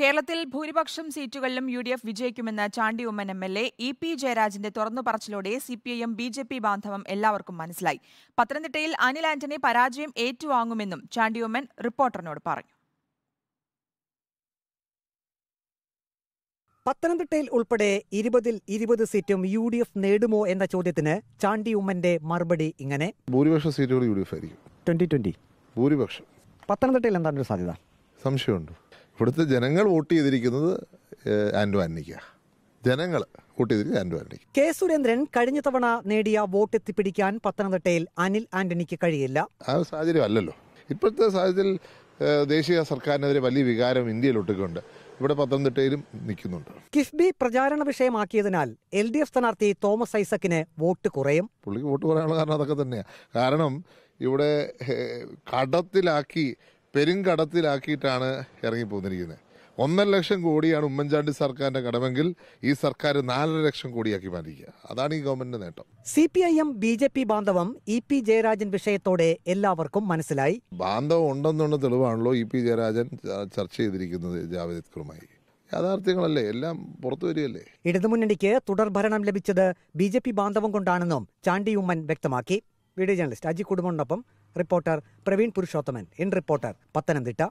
കേരളത്തിൽ ഭൂരിപക്ഷം സീറ്റുകളിലും യു ഡി എഫ് വിജയിക്കുമെന്ന് Chandy Oommen M L A E P ജയരാജന്റെ തുറന്നു പറച്ചിലൂടെ C P I M B J P ബാന്ധവം എല്ലാവർക്കും മനസ്സിലായി പത്തനംതിട്ടയിൽ അനിൽ ആന്റണി പരാജയം ഏറ്റുവാങ്ങുമെന്നും ചാണ്ടി ഉമ്മൻ റിപ്പോർട്ടറിനോട് പറഞ്ഞു പത്തനംതിട്ടയിൽ ഉൾപ്പെടെ ഇരുപതിൽ ഇരുപത് സീറ്റും യു ഡി എഫ് നേടുമോ എന്ന ചോദ്യത്തിന് ചാണ്ടി ഉമ്മന്റെ മറുപടി ഇങ്ങനെ ഭൂരിപക്ഷം സീറ്റുകൾ യു ഡി എഫ് ആയിരിക്കും ഭൂരിപക്ഷം പത്തനംതിട്ടയിൽ എന്താണ് ഒരു സാധ്യത സംശയമുണ്ടോ ഇവിടുത്തെ ജനങ്ങൾ വോട്ട് ചെയ്തിരിക്കുന്നത് ആൻഡോ ആൻഡിക്ക ജനങ്ങൾ വോട്ട് ചെയ്തിരിക്കുന്നത് കെ സുരേന്ദ്രൻ കഴിഞ്ഞ തവണ നേടിയ വോട്ട് എത്തിപ്പിടിക്കാൻ പത്തനംതിട്ടയിൽ അനിൽ ആന്റണിക്ക് കഴിയില്ല ആ സാഹചര്യം അല്ലല്ലോ ഇപ്പോഴത്തെ സാഹചര്യത്തിൽ ദേശീയ സർക്കാരിനെതിരെ വലിയ വികാരം ഇന്ത്യയിൽ ഒട്ടുകൊണ്ട് ഇവിടെ പത്തനംതിട്ടയിലും നിൽക്കുന്നുണ്ട് കിഫ്ബി പ്രചാരണ വിഷയമാക്കിയതിനാൽ എൽ ഡി എഫ് സ്ഥാനാർത്ഥി തോമസ് ഐസക്കിന് വോട്ട് കുറയും പുള്ളിക്ക് വോട്ട് കുറയാനുള്ള കാരണം അതൊക്കെ തന്നെയാണ് കാരണം ഇവിടെ കടത്തിലാക്കി പെരുങ്കടത്തിലാക്കിയിട്ടാണ് ഇറങ്ങിപ്പോന്നിരിക്കുന്നത് ഒന്നര ലക്ഷം കോടിയാണ് ഉമ്മൻചാണ്ടി സർക്കാരിന്റെ കടമെങ്കിൽ ഈ സർക്കാർ നാലര ലക്ഷം കോടിയാക്കി മാറ്റിക്കുക അതാണ് ഈ ഗവൺമെന്റിന്റെ നേട്ടം C P I M B J P ബാന്ധവം ഇ പി ജയരാജൻ വിഷയത്തോടെ എല്ലാവർക്കും മനസ്സിലായി ബാന്ധവം ഉണ്ടെന്നുള്ള തെളിവാണല്ലോ ഇ പി ജയരാജൻ ചർച്ച ചെയ്തിരിക്കുന്നത് ജാവേദ് അക്രമായി യാഥാർത്ഥ്യങ്ങളല്ലേ എല്ലാം പുറത്തു വരികയല്ലേ ഇടതുമുന്നണിക്ക് തുടർ ഭരണം ലഭിച്ചത് ബി ജെ പി ബാന്ധവം കൊണ്ടാണെന്നും ചാണ്ടി ഉമ്മൻ വ്യക്തമാക്കി വീഡിയോ ജേർണലിസ്റ്റ് അജി കുടുംബനൊപ്പം reporter Praveen Purushothaman in reporter Pathanamthitta